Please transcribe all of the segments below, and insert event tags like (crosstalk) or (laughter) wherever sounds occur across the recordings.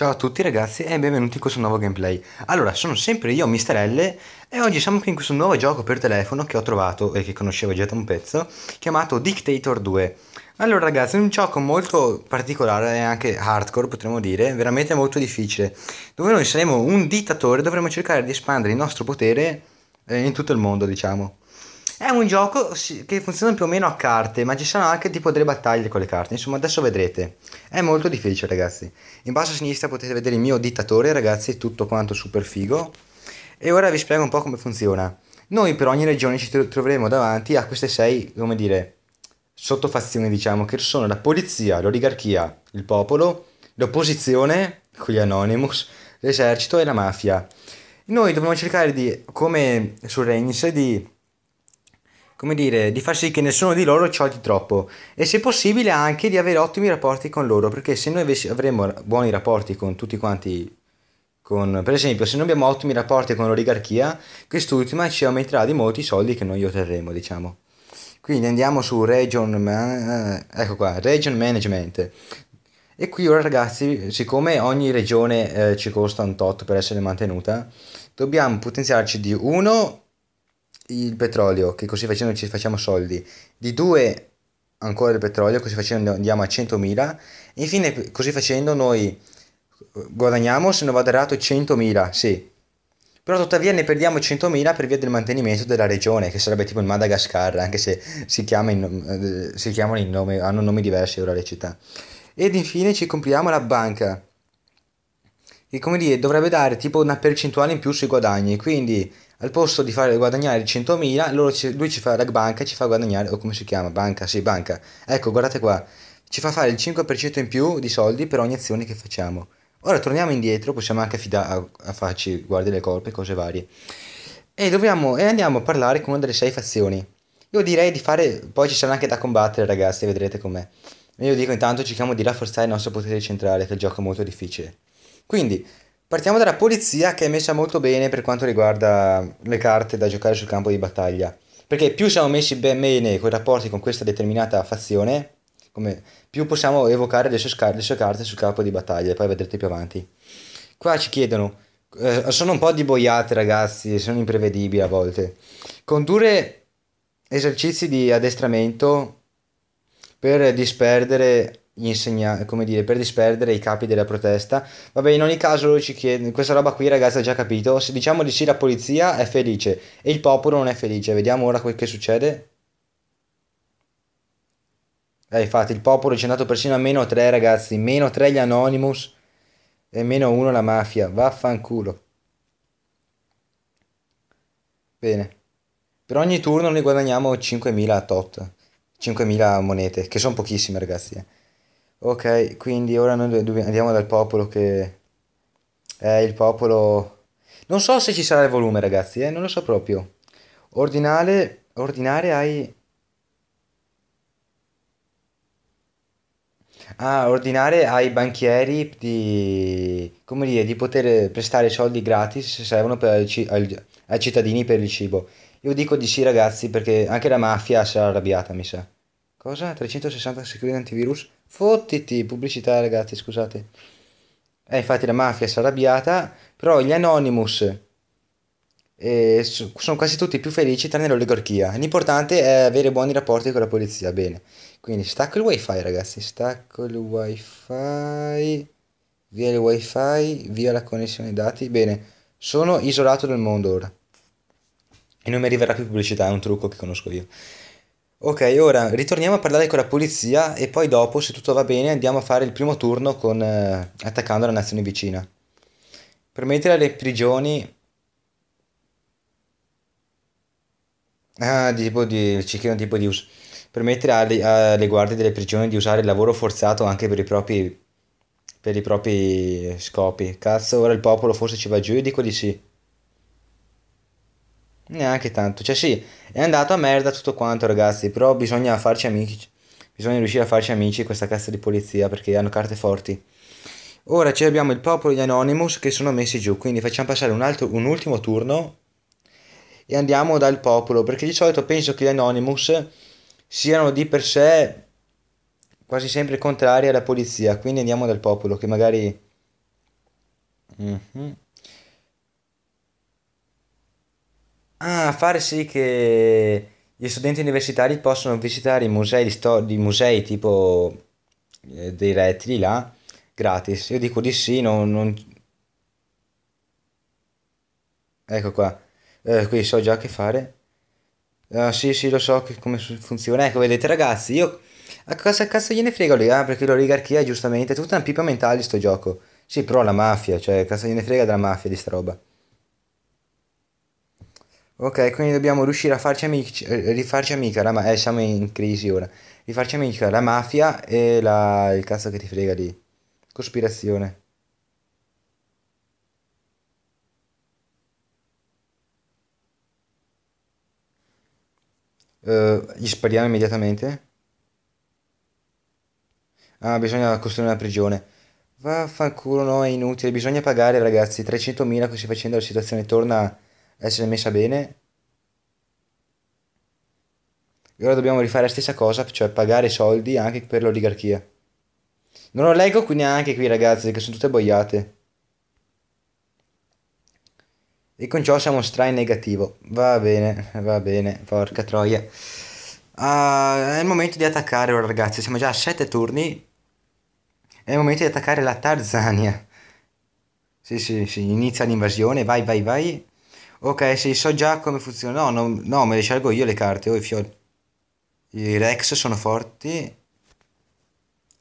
Ciao a tutti ragazzi e benvenuti in questo nuovo gameplay Allora, sono sempre io, Mister L E oggi siamo qui in questo nuovo gioco per telefono che ho trovato e che conoscevo già da un pezzo Chiamato Dictator 2 Allora ragazzi, è un gioco molto particolare e anche hardcore potremmo dire Veramente molto difficile Dove noi saremo un dittatore e dovremo cercare di espandere il nostro potere eh, in tutto il mondo diciamo è un gioco che funziona più o meno a carte, ma ci sono anche tipo delle battaglie con le carte. Insomma, adesso vedrete. È molto difficile, ragazzi. In basso a sinistra potete vedere il mio dittatore, ragazzi, tutto quanto super figo. E ora vi spiego un po' come funziona. Noi per ogni regione ci troveremo davanti a queste sei, come dire, sottofazioni, diciamo, che sono la polizia, l'oligarchia, il popolo, l'opposizione, con gli Anonymous, l'esercito e la mafia. Noi dobbiamo cercare di, come su Reigns, di come dire, di far sì che nessuno di loro ci odi troppo e se possibile anche di avere ottimi rapporti con loro, perché se noi avremo buoni rapporti con tutti quanti, con, per esempio se noi abbiamo ottimi rapporti con l'oligarchia, quest'ultima ci aumenterà di molti soldi che noi otterremo, diciamo. Quindi andiamo su region, eh, ecco qua, region management. E qui ora ragazzi, siccome ogni regione eh, ci costa un tot per essere mantenuta, dobbiamo potenziarci di 1 il petrolio, che così facendo ci facciamo soldi, di 2 ancora il petrolio, così facendo andiamo a 100.000, e infine così facendo noi eh, guadagniamo, se non vado errato, 100.000, sì. Però tuttavia ne perdiamo 100.000 per via del mantenimento della regione, che sarebbe tipo il Madagascar, anche se si, chiama in, eh, si chiamano in nome, hanno nomi diversi ora le città. Ed infine ci compriamo la banca, che come dire dovrebbe dare tipo una percentuale in più sui guadagni, quindi al posto di fare guadagnare 100.000, ci, lui ci fa la banca, e ci fa guadagnare, o come si chiama, banca, sì, banca. Ecco, guardate qua, ci fa fare il 5% in più di soldi per ogni azione che facciamo. Ora torniamo indietro, possiamo anche affidare a, farci guardie le corpe, cose varie. E, dobbiamo, e andiamo a parlare con una delle sei fazioni. Io direi di fare, poi ci sarà anche da combattere ragazzi, vedrete com'è. Io dico intanto cerchiamo di rafforzare il nostro potere centrale, che il gioco è molto difficile. Quindi, Partiamo dalla polizia che è messa molto bene per quanto riguarda le carte da giocare sul campo di battaglia. Perché più siamo messi bene con i rapporti con questa determinata fazione, come, più possiamo evocare le sue, le sue, carte sul campo di battaglia, poi vedrete più avanti. Qua ci chiedono, eh, sono un po' di boiate ragazzi, sono imprevedibili a volte. Condurre esercizi di addestramento per disperdere insegna, come dire, per disperdere i capi della protesta. Vabbè, in ogni caso ci chiede, questa roba qui ragazzi ha già capito, se diciamo di sì la polizia è felice e il popolo non è felice, vediamo ora quel che succede. Eh, infatti il popolo ci è andato persino a meno 3 ragazzi, meno 3 gli Anonymous e meno 1 la mafia, vaffanculo. Bene. Per ogni turno noi guadagniamo 5.000 tot, 5.000 monete, che sono pochissime ragazzi. Eh. Ok, quindi ora noi andiamo dal popolo che è il popolo... Non so se ci sarà il volume ragazzi, eh? non lo so proprio. Ordinale, ordinare hai... Ah, ordinare ai banchieri di, come dire, di poter prestare soldi gratis se servono per il, al, ai cittadini per il cibo. Io dico di sì ragazzi perché anche la mafia sarà arrabbiata mi sa. Cosa? 360 security antivirus? Fottiti, pubblicità ragazzi, scusate. Eh, infatti la mafia si è arrabbiata, però gli Anonymous eh, sono quasi tutti più felici tranne l'oligarchia. L'importante è avere buoni rapporti con la polizia, bene. Quindi stacco il wifi ragazzi, stacco il wifi, via il wifi, via la connessione dati, bene. Sono isolato dal mondo ora. E non mi arriverà più pubblicità, è un trucco che conosco io. Ok, ora ritorniamo a parlare con la polizia e poi dopo, se tutto va bene, andiamo a fare il primo turno con, eh, attaccando la nazione vicina. Per mettere alle prigioni... Ah, tipo di... ci chiedono tipo di uso. Permettere alle, alle, guardie delle prigioni di usare il lavoro forzato anche per i propri... per i propri scopi. Cazzo, ora il popolo forse ci va giù, io dico di sì. Neanche tanto, cioè sì, è andato a merda tutto quanto ragazzi, però bisogna farci amici, bisogna riuscire a farci amici questa cassa di polizia perché hanno carte forti. Ora ci abbiamo il popolo di Anonymous che sono messi giù, quindi facciamo passare un, altro, un ultimo turno e andiamo dal popolo, perché di solito penso che gli Anonymous siano di per sé quasi sempre contrari alla polizia, quindi andiamo dal popolo che magari... Mm -hmm. Ah, fare sì che gli studenti universitari possano visitare i musei, di, sto- di musei tipo eh, dei rettili là, gratis. Io dico di sì, non... non... Ecco qua, eh, qui so già che fare. Ah, sì, sì, lo so che, come funziona. Ecco, vedete ragazzi, io... A cosa cazzo gliene frega lì? Ah, perché l'oligarchia, giustamente, è tutta una pipa mentale sto gioco. Sì, però la mafia, cioè, cazzo gliene frega della mafia di sta roba. Ok, quindi dobbiamo riuscire a farci amici, eh, rifarci amica la mafia, eh, siamo in crisi ora, rifarci amica la mafia e la... il cazzo che ti frega lì, cospirazione. Uh, gli spariamo immediatamente. Ah, bisogna costruire una prigione. Vaffanculo, no, è inutile, bisogna pagare ragazzi, 300.000 così facendo la situazione torna essere messa bene. E ora dobbiamo rifare la stessa cosa, cioè pagare soldi anche per l'oligarchia. Non lo leggo qui neanche qui ragazzi, che sono tutte boiate. E con ciò siamo stra in negativo. Va bene, va bene, porca troia. Uh, è il momento di attaccare ora ragazzi, siamo già a 7 turni. È il momento di attaccare la Tarzania. Sì, sì, sì, inizia l'invasione, vai, vai, vai. Ok, sì, so già come funziona. No, no, no, me le scelgo io le carte oh, i fiori. I Rex sono forti.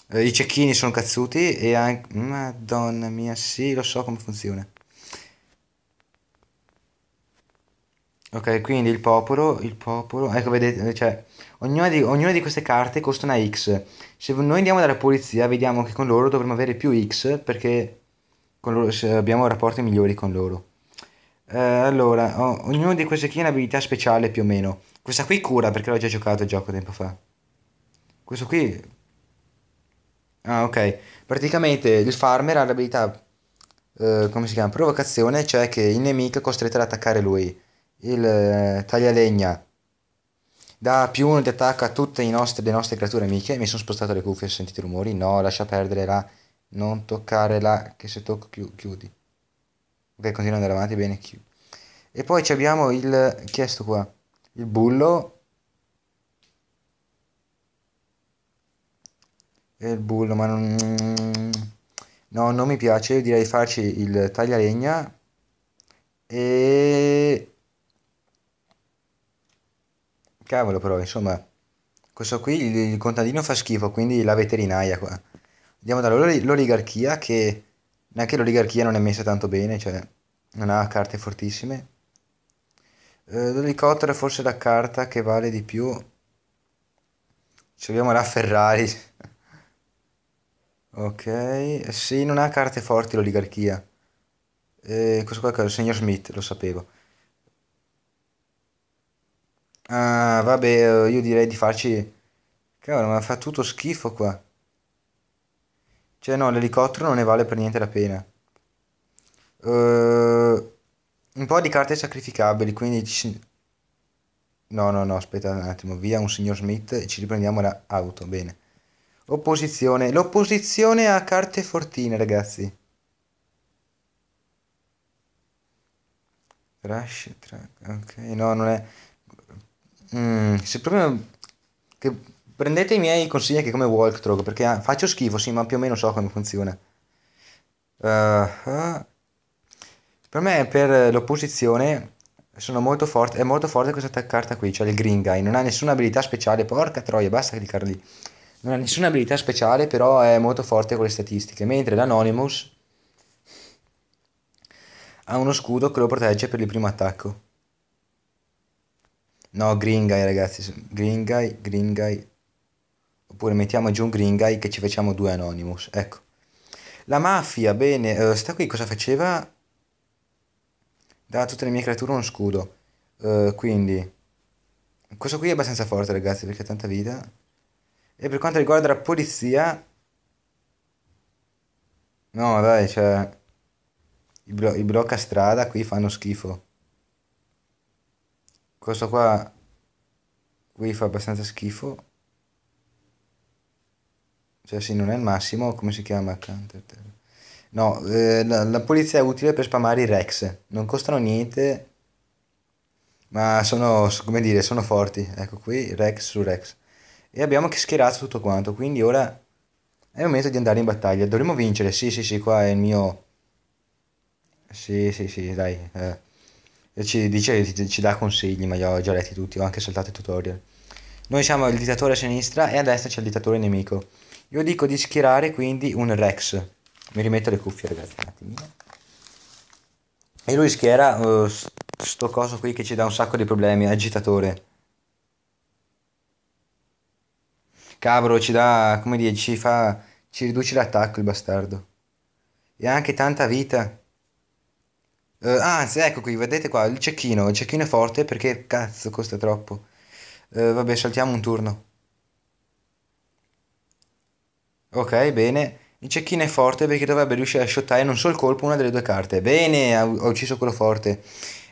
Eh, I cecchini sono cazzuti e anche... Madonna mia, sì, lo so come funziona. Ok, quindi il popolo, il popolo, ecco vedete, eh, cioè, ognuna di, ognuna di queste carte costa una X. Se noi andiamo dalla polizia vediamo che con loro dovremmo avere più X perché loro, abbiamo rapporti migliori con loro. Eh, allora, oh, ognuno di questi qui ha un'abilità speciale più o meno. Questa qui cura perché l'ho già giocato il gioco tempo fa. Questo qui... Ah, ok. Praticamente il farmer ha l'abilità... Eh, come si chiama? Provocazione, cioè che il nemico è costretto ad attaccare lui. Il eh, taglialegna dà più uno di attacco a tutte nostre, le nostre creature amiche. Mi sono spostato le cuffie, ho sentito i rumori. No, lascia perdere la. Non toccare la. Che se tocco più chiudi. Ok, continua ad andare avanti, bene. E poi ci abbiamo il... chi è sto qua? Il bullo. E il bullo, ma non... No, non mi piace, direi di farci il taglialegna e... Cavolo però, insomma, questo qui il, il contadino fa schifo, quindi la veterinaria qua. Andiamo dall'oligarchia che neanche l'oligarchia non è messa tanto bene, cioè non ha carte fortissime. Eh, l'elicottero è forse la carta che vale di più. Ci abbiamo la Ferrari. (laughs) ok, eh, sì, non ha carte forti l'oligarchia. Eh, questo qua è il signor Smith, lo sapevo. Ah, vabbè, eh, io direi di farci... Cavolo, ma fa tutto schifo qua. Cioè no, l'elicottero non ne vale per niente la pena. Uh, un po' di carte sacrificabili, quindi... Ci... No, no, no, aspetta un attimo, via un signor Smith e ci riprendiamo la auto, bene. Opposizione. L'opposizione ha carte fortine, ragazzi. Rush, track, ok, no, non è... Mm, se proprio... Che Prendete i miei consigli anche come walkthrough, perché ah, faccio schifo, sì, ma più o meno so come funziona. Uh, uh. Per me, per l'opposizione, sono molto forte, è molto forte questa carta qui, cioè il Green Guy. Non ha nessuna abilità speciale, porca troia, basta cliccare lì. Non ha nessuna abilità speciale, però è molto forte con le statistiche. Mentre l'Anonymous ha uno scudo che lo protegge per il primo attacco. No, Green Guy, ragazzi. Green Guy, Green Guy, oppure mettiamo giù un Green Guy che ci facciamo due Anonymous, ecco. La mafia, bene, uh, sta qui cosa faceva? Dava a tutte le mie creature uno scudo, uh, quindi... Questo qui è abbastanza forte ragazzi perché ha tanta vita. E per quanto riguarda la polizia... No dai, cioè... I, blo i blocca strada qui fanno schifo. Questo qua... Qui fa abbastanza schifo. Cioè sì, non è il massimo, come si chiama? Counterterror. No, eh, la, la, polizia è utile per spamare i Rex. Non costano niente, ma sono, come dire, sono forti. Ecco qui, Rex su Rex. E abbiamo schierato tutto quanto, quindi ora è il momento di andare in battaglia. Dovremmo vincere, sì sì sì, qua è il mio... Sì sì sì, dai. Eh. Ci dice, ci, ci dà consigli, ma li ho già letti tutti, ho anche saltato i tutorial. Noi siamo il dittatore a sinistra e a destra c'è il dittatore nemico. Io dico di schierare quindi un Rex Mi rimetto le cuffie ragazzi un attimino. E lui schiera uh, sto coso qui che ci dà un sacco di problemi, agitatore. Cavolo, ci dà, come dire, ci fa, ci riduce l'attacco il bastardo. E anche tanta vita. Uh, anzi, ecco qui, vedete qua, il cecchino. Il cecchino è forte perché, cazzo, costa troppo. Uh, vabbè, saltiamo un turno. Ok, bene. Il cecchino è forte perché dovrebbe riuscire a shottare in un sol colpo una delle due carte. Bene, ho ucciso quello forte.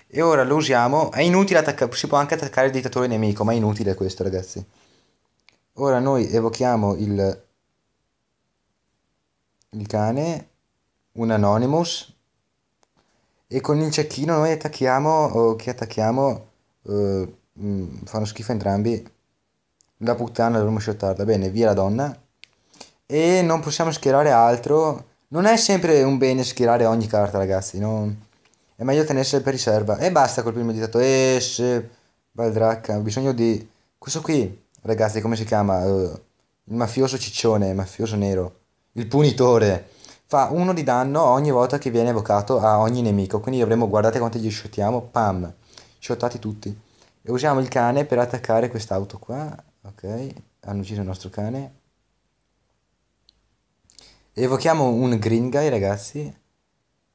E ora lo usiamo. È inutile attaccare, si può anche attaccare il dittatore nemico, ma è inutile questo, ragazzi. Ora noi evochiamo il, il cane, un Anonymous, e con il cecchino noi attacchiamo, o chi attacchiamo, eh, mm, fanno schifo entrambi. La puttana dovremmo shottarla. Bene, via la donna e non possiamo schierare altro. Non è sempre un bene schierare ogni carta, ragazzi. Non... È meglio tenersela per riserva. E basta col primo ditato. Esce, Baldracca. Ho bisogno di... Questo qui, ragazzi, come si chiama? Eh, il mafioso ciccione, il mafioso nero. Il punitore. Fa uno di danno ogni volta che viene evocato a ogni nemico. Quindi dovremmo... Guardate quanti gli shottiamo. Pam. Shottati tutti. E usiamo il cane per attaccare quest'auto qua. Ok. Hanno ucciso il nostro cane. Evochiamo un green guy, ragazzi.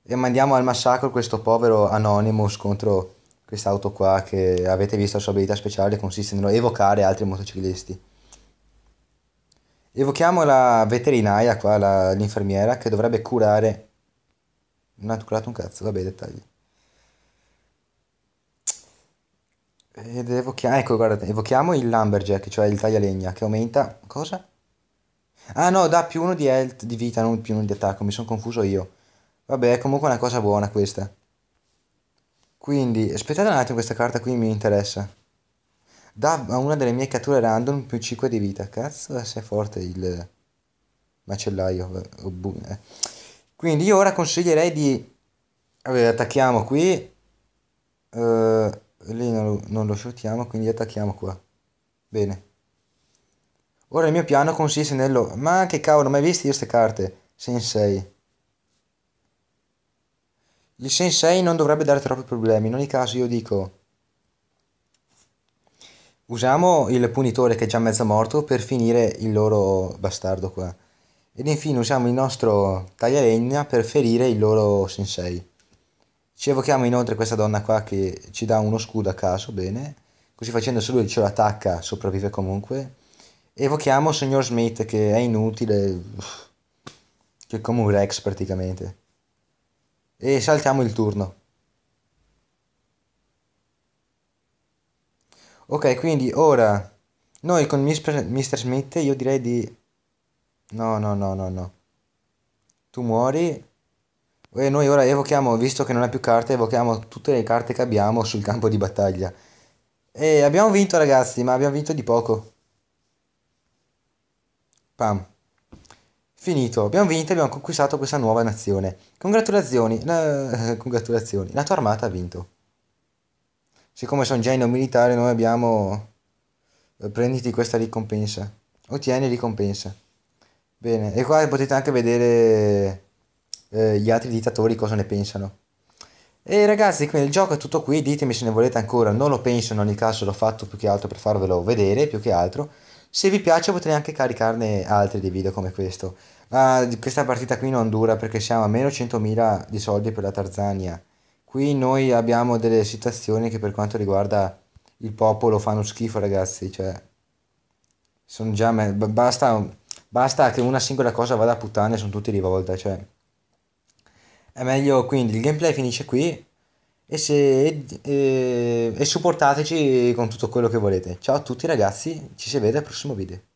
E mandiamo al massacro questo povero Anonymous contro quest'auto qua che avete visto la sua abilità speciale consiste nell'evocare altri motociclisti. Evochiamo la veterinaria qua, l'infermiera, che dovrebbe curare... Non ha curato un cazzo, vabbè, dettagli. Ed evochiamo, ecco, guardate, evochiamo il lumberjack, cioè il taglialegna, che aumenta... cosa? Ah no, dà più uno di health, di vita, non più uno di attacco, mi sono confuso io. Vabbè, è comunque una cosa buona questa. Quindi, aspettate un attimo, questa carta qui mi interessa. Dà a una delle mie catture random più 5 di vita. Cazzo, se è forte il macellaio. Eh, eh. Quindi io ora consiglierei di... Vabbè, attacchiamo qui. Uh, lì non lo, non lo shootiamo, quindi attacchiamo qua. Bene. Ora il mio piano consiste nello... Ma che cavolo, mai visti queste carte? Sensei. Il sensei non dovrebbe dare troppi problemi, in ogni caso io dico... Usiamo il punitore che è già mezzo morto per finire il loro bastardo qua. Ed infine usiamo il nostro taglialegna per ferire il loro sensei. Ci evochiamo inoltre questa donna qua che ci dà uno scudo a caso, bene. Così facendo se lui ce lo attacca sopravvive comunque Evochiamo il signor Smith che è inutile, che è come un Rex praticamente. E saltiamo il turno. Ok, quindi ora noi con Mr. Smith io direi di... No, no, no, no, no. Tu muori. E noi ora evochiamo, visto che non ha più carte, evochiamo tutte le carte che abbiamo sul campo di battaglia. E abbiamo vinto ragazzi, ma abbiamo vinto di poco. Pam. Finito, abbiamo vinto e abbiamo conquistato questa nuova nazione. Congratulazioni, na... (laughs) congratulazioni, la tua armata ha vinto. Siccome sono genio militare, noi abbiamo... Eh, prenditi questa ricompensa. Ottieni ricompensa. Bene, e qua potete anche vedere eh, gli altri dittatori cosa ne pensano. E ragazzi, quindi il gioco è tutto qui, ditemi se ne volete ancora, non lo penso in ogni caso, l'ho fatto più che altro per farvelo vedere, più che altro. Se vi piace potrei anche caricarne altri di video come questo. ma questa partita qui non dura perché siamo a meno 100.000 di soldi per la Tarzania. Qui noi abbiamo delle situazioni che per quanto riguarda il popolo fanno schifo ragazzi, cioè... Sono già... Basta, basta che una singola cosa vada a puttane e sono tutti rivolta, cioè... È meglio, quindi il gameplay finisce qui, e, se, e, e supportateci con tutto quello che volete. Ciao a tutti ragazzi, ci si vede al prossimo video.